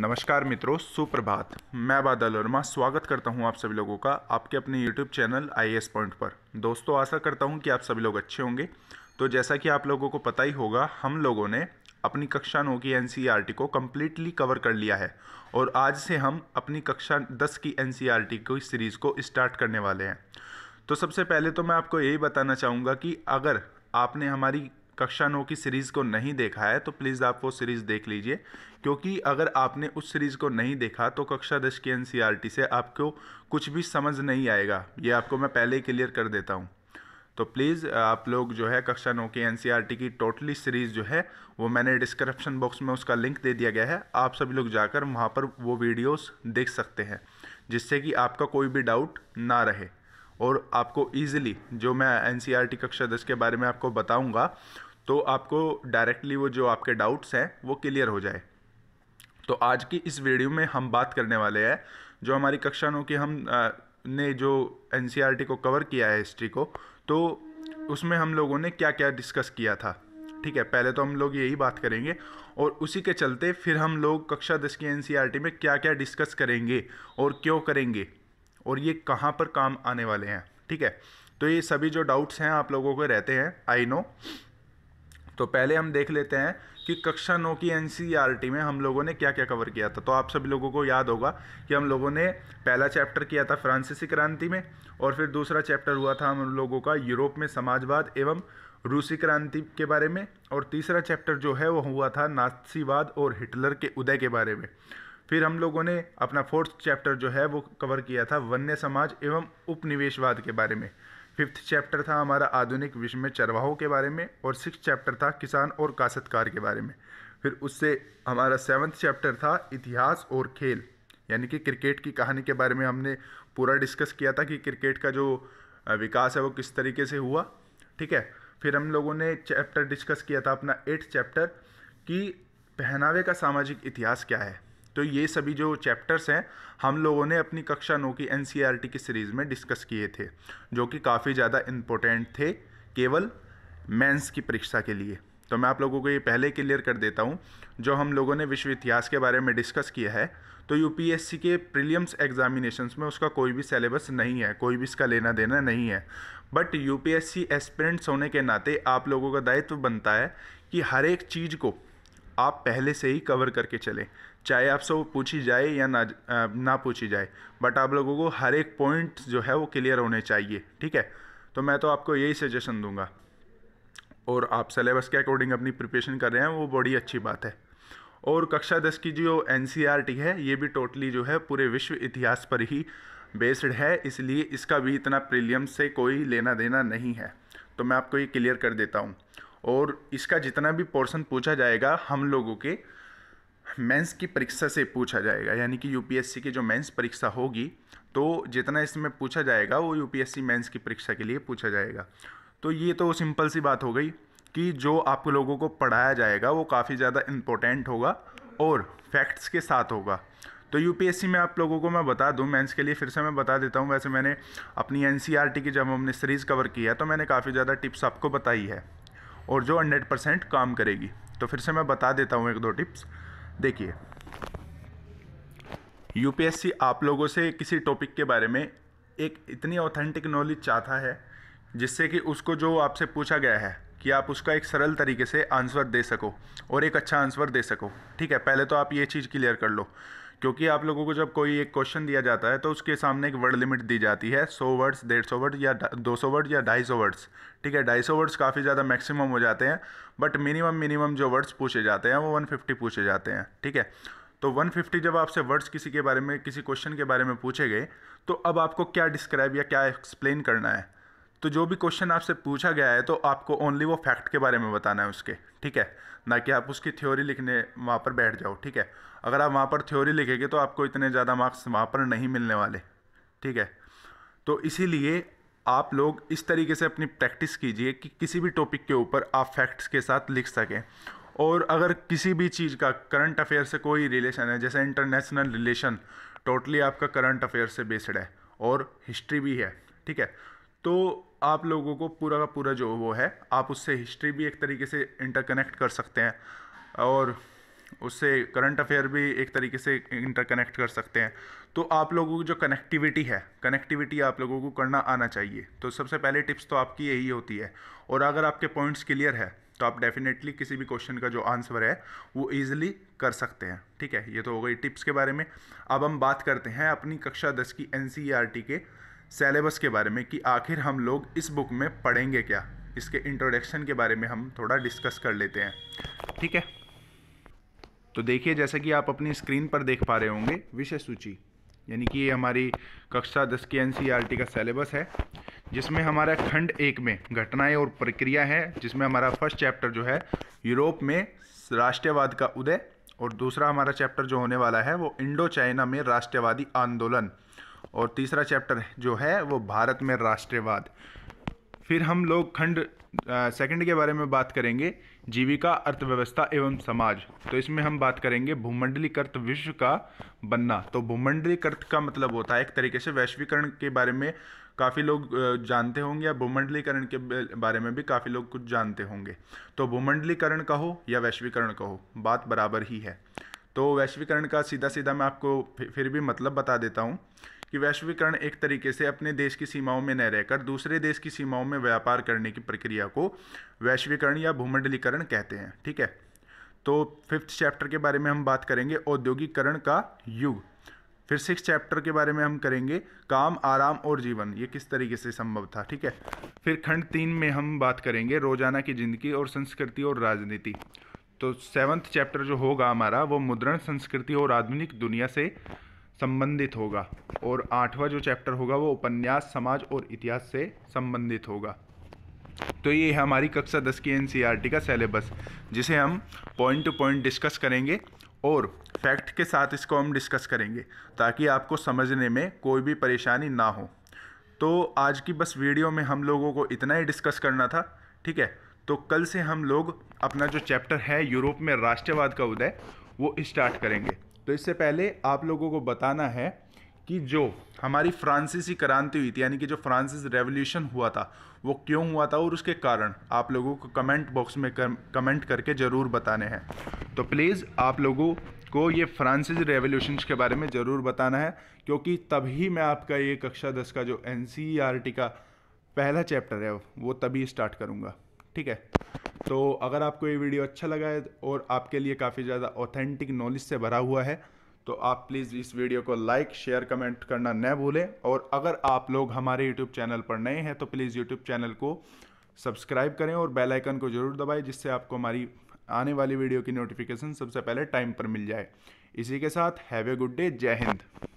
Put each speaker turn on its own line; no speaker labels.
नमस्कार मित्रों सुप्रभात मैं बादल वर्मा स्वागत करता हूं आप सभी लोगों का आपके अपने YouTube channel I S point पर दोस्तों आशा करता हूं कि आप सभी लोग अच्छे होंगे तो जैसा कि आप लोगों को पता ही होगा हम लोगों ने अपनी कक्षा नौ की एन e को कम्प्लीटली कवर कर लिया है और आज से हम अपनी कक्षा दस की एन e की सीरीज़ को स्टार्ट करने वाले हैं तो सबसे पहले तो मैं आपको यही बताना चाहूँगा कि अगर आपने हमारी कक्षा नौ की सीरीज़ को नहीं देखा है तो प्लीज़ आप वो सीरीज़ देख लीजिए क्योंकि अगर आपने उस सीरीज़ को नहीं देखा तो कक्षा दस की एन e से आपको कुछ भी समझ नहीं आएगा ये आपको मैं पहले ही क्लियर कर देता हूँ तो प्लीज़ आप लोग जो है कक्षा नौ की एन e की टोटली सीरीज़ जो है वो मैंने डिस्क्रिप्शन बॉक्स में उसका लिंक दे दिया गया है आप सभी लोग जाकर वहाँ पर वो वीडियोज़ देख सकते हैं जिससे कि आपका कोई भी डाउट ना रहे और आपको ईजिली जो मैं एन e कक्षा दस के बारे में आपको बताऊँगा तो आपको डायरेक्टली वो जो आपके डाउट्स हैं वो क्लियर हो जाए तो आज की इस वीडियो में हम बात करने वाले हैं जो हमारी कक्षा नौ की हम आ, ने जो एन e को कवर किया है हिस्ट्री को तो उसमें हम लोगों ने क्या क्या डिस्कस किया था ठीक है पहले तो हम लोग यही बात करेंगे और उसी के चलते फिर हम लोग कक्षा दस की एन e में क्या क्या डिस्कस करेंगे और क्यों करेंगे और ये कहाँ पर काम आने वाले हैं ठीक है तो ये सभी जो डाउट्स हैं आप लोगों के रहते हैं आई नो तो पहले हम देख लेते हैं कि कक्षा नौ की एन e में हम लोगों ने क्या क्या कवर किया था तो आप सभी लोगों को याद होगा कि हम लोगों ने पहला चैप्टर किया था फ्रांसीसी क्रांति में और फिर दूसरा चैप्टर हुआ था हम लोगों का यूरोप में समाजवाद एवं रूसी क्रांति के बारे में और तीसरा चैप्टर जो है वो हुआ था नाथसीवाद और हिटलर के उदय के बारे में फिर हम लोगों ने अपना फोर्थ चैप्टर जो है वो कवर किया था वन्य समाज एवं उपनिवेशवाद के बारे में फिफ्थ चैप्टर था हमारा आधुनिक विश्व में चरवाहों के बारे में और सिक्स चैप्टर था किसान और काश्तकार के बारे में फिर उससे हमारा सेवन्थ चैप्टर था इतिहास और खेल यानी कि क्रिकेट की कहानी के बारे में हमने पूरा डिस्कस किया था कि क्रिकेट का जो विकास है वो किस तरीके से हुआ ठीक है फिर हम लोगों ने चैप्टर डिस्कस किया था अपना एट्थ चैप्टर कि पहनावे का सामाजिक इतिहास क्या है तो ये सभी जो चैप्टर्स हैं हम लोगों ने अपनी कक्षा नौ की एन e की सीरीज़ में डिस्कस किए थे जो कि काफ़ी ज़्यादा इम्पोर्टेंट थे केवल मेंस की परीक्षा के लिए तो मैं आप लोगों को ये पहले क्लियर कर देता हूँ जो हम लोगों ने विश्व इतिहास के बारे में डिस्कस किया है तो यूपीएससी के प्रीलियम्स एग्जामिनेशंस में उसका कोई भी सिलेबस नहीं है कोई भी इसका लेना देना नहीं है बट यूपीएससी एस्पिरेंट्स होने के नाते आप लोगों का दायित्व बनता है कि हर एक चीज़ को आप पहले से ही कवर करके चलें चाहे आपसे वो पूछी जाए या ना ना पूछी जाए बट आप लोगों को हर एक पॉइंट जो है वो क्लियर होने चाहिए ठीक है तो मैं तो आपको यही सजेशन दूंगा और आप सिलेबस के अकॉर्डिंग अपनी प्रिपरेशन कर रहे हैं वो बड़ी अच्छी बात है और कक्षा दस की जो एन e है ये भी टोटली जो है पूरे विश्व इतिहास पर ही बेस्ड है इसलिए इसका भी इतना प्रीलियम से कोई लेना देना नहीं है तो मैं आपको ये क्लियर कर देता हूँ और इसका जितना भी पोर्शन पूछा जाएगा हम लोगों के मेंस की परीक्षा से पूछा जाएगा यानी कि यूपीएससी की जो मेंस परीक्षा होगी तो जितना इसमें पूछा जाएगा वो यूपीएससी मेंस की परीक्षा के लिए पूछा जाएगा तो ये तो सिंपल सी बात हो गई कि जो आप लोगों को पढ़ाया जाएगा वो काफ़ी ज़्यादा इम्पोर्टेंट होगा और फैक्ट्स के साथ होगा तो यू में आप लोगों को मैं बता दूं मेंस के लिए फिर से मैं बता देता हूं वैसे मैंने अपनी एन e की जब हमने सीरीज़ कवर किया तो मैंने काफ़ी ज़्यादा टिप्स आपको बताई है और जो हंड्रेड परसेंट काम करेगी तो फिर से मैं बता देता हूँ एक दो टिप्स देखिए यूपीएससी आप लोगों से किसी टॉपिक के बारे में एक इतनी ऑथेंटिक नॉलेज चाहता है जिससे कि उसको जो आपसे पूछा गया है कि आप उसका एक सरल तरीके से आंसर दे सको और एक अच्छा आंसर दे सको ठीक है पहले तो आप ये चीज़ क्लियर कर लो क्योंकि आप लोगों को जब कोई एक क्वेश्चन दिया जाता है तो उसके सामने एक वर्ड लिमिट दी जाती है सौ वर्ड्स डेढ़ सौ वर्ड या दो सौ वर्ड या ढाई सौ वर्ड्स ठीक है ढाई सौ वर्ड्स काफ़ी ज़्यादा मैक्सिमम हो जाते हैं बट मिनिमम मिनिमम जो वर्ड्स पूछे जाते हैं वो वन फिफ्टी पूछे जाते हैं ठीक है तो 150 जब आपसे वर्ड्स किसी के बारे में किसी क्वेश्चन के बारे में पूछे गए तो अब आपको क्या डिस्क्राइब या क्या एक्सप्लेन करना है तो जो भी क्वेश्चन आपसे पूछा गया है तो आपको ओनली वो फैक्ट के बारे में बताना है उसके ठीक है ना कि आप उसकी थ्योरी लिखने वहाँ पर बैठ जाओ ठीक है अगर आप वहाँ पर थ्योरी लिखेंगे तो आपको इतने ज़्यादा मार्क्स वहाँ पर नहीं मिलने वाले ठीक है तो इसीलिए आप लोग इस तरीके से अपनी प्रैक्टिस कीजिए कि किसी भी टॉपिक के ऊपर आप फैक्ट्स के साथ लिख सकें और अगर किसी भी चीज़ का करंट अफेयर से कोई रिलेशन है जैसे इंटरनेशनल रिलेशन टोटली आपका करंट अफेयर से बेस्ड है और हिस्ट्री भी है ठीक है तो आप लोगों को पूरा का पूरा जो वो है आप उससे हिस्ट्री भी एक तरीके से इंटरकनेक्ट कर सकते हैं और उससे करंट अफेयर भी एक तरीके से इंटरकनेक्ट कर सकते हैं तो आप लोगों की जो कनेक्टिविटी है कनेक्टिविटी आप लोगों को करना आना चाहिए तो सबसे पहले टिप्स तो आपकी यही होती है और अगर आपके पॉइंट्स क्लियर है तो आप डेफिनेटली किसी भी क्वेश्चन का जो आंसर है वो ईजिली कर सकते हैं ठीक है ये तो हो गई टिप्स के बारे में अब हम बात करते हैं अपनी कक्षा दस की एन e के सेलेबस के बारे में कि आखिर हम लोग इस बुक में पढ़ेंगे क्या इसके इंट्रोडक्शन के बारे में हम थोड़ा डिस्कस कर लेते हैं ठीक है तो देखिए जैसा कि आप अपनी स्क्रीन पर देख पा रहे होंगे विषय सूची यानी कि ये हमारी कक्षा दस की एन e का सेलेबस है जिसमें हमारा खंड एक में घटनाएं और प्रक्रिया है जिसमें हमारा फर्स्ट चैप्टर जो है यूरोप में राष्ट्रवाद का उदय और दूसरा हमारा चैप्टर जो होने वाला है वो इंडो चाइना में राष्ट्रवादी आंदोलन और तीसरा चैप्टर जो है वो भारत में राष्ट्रवाद फिर हम लोग खंड सेकंड के बारे में बात करेंगे जीविका अर्थव्यवस्था एवं समाज तो इसमें हम बात करेंगे भूमंडलीकृत विश्व का बनना तो भूमंडलीकृत का मतलब होता है एक तरीके से वैश्वीकरण के बारे में काफ़ी लोग जानते होंगे या भूमंडलीकरण के बारे में भी काफ़ी लोग कुछ जानते होंगे तो भूमंडलीकरण का हो या वैश्वीकरण का हो बात बराबर ही है तो वैश्वीकरण का सीधा सीधा मैं आपको फिर भी मतलब बता देता हूँ कि वैश्वीकरण एक तरीके से अपने देश की सीमाओं में न रहकर दूसरे देश की सीमाओं में व्यापार करने की प्रक्रिया को वैश्वीकरण या भूमंडलीकरण कहते हैं ठीक है तो फिफ्थ चैप्टर के बारे में हम बात करेंगे औद्योगिकरण का युग फिर सिक्स चैप्टर के बारे में हम करेंगे काम आराम और जीवन ये किस तरीके से संभव था ठीक है फिर खंड तीन में हम बात करेंगे रोजाना की ज़िंदगी और संस्कृति और राजनीति तो सेवन्थ चैप्टर जो होगा हमारा वो मुद्रण संस्कृति और आधुनिक दुनिया से संबंधित होगा और आठवां जो चैप्टर होगा वो उपन्यास समाज और इतिहास से संबंधित होगा तो ये है हमारी कक्षा दस की एन e का सिलेबस जिसे हम पॉइंट टू पॉइंट डिस्कस करेंगे और फैक्ट के साथ इसको हम डिस्कस करेंगे ताकि आपको समझने में कोई भी परेशानी ना हो तो आज की बस वीडियो में हम लोगों को इतना ही डिस्कस करना था ठीक है तो कल से हम लोग अपना जो चैप्टर है यूरोप में राष्ट्रवाद का उदय वो स्टार्ट करेंगे तो इससे पहले आप लोगों को बताना है कि जो हमारी फ्रांसीसी क्रांति हुई थी यानी कि जो फ्रांसिस रेवोल्यूशन हुआ था वो क्यों हुआ था और उसके कारण आप लोगों को कमेंट बॉक्स में कर, कमेंट करके ज़रूर बताने हैं तो प्लीज़ आप लोगों को ये फ्रांसिस रेवोल्यूशन के बारे में ज़रूर बताना है क्योंकि तभी मैं आपका ये कक्षा दस का जो एन e का पहला चैप्टर है वो तभी स्टार्ट करूँगा ठीक है तो अगर आपको ये वीडियो अच्छा लगा है और आपके लिए काफ़ी ज़्यादा ऑथेंटिक नॉलेज से भरा हुआ है तो आप प्लीज़ इस वीडियो को लाइक शेयर कमेंट करना न भूलें और अगर आप लोग हमारे यूट्यूब चैनल पर नए हैं तो प्लीज़ यूट्यूब चैनल को सब्सक्राइब करें और बेल आइकन को ज़रूर दबाएं जिससे आपको हमारी आने वाली वीडियो की नोटिफिकेशन सबसे पहले टाइम पर मिल जाए इसी के साथ हैव ए गुड डे जय हिंद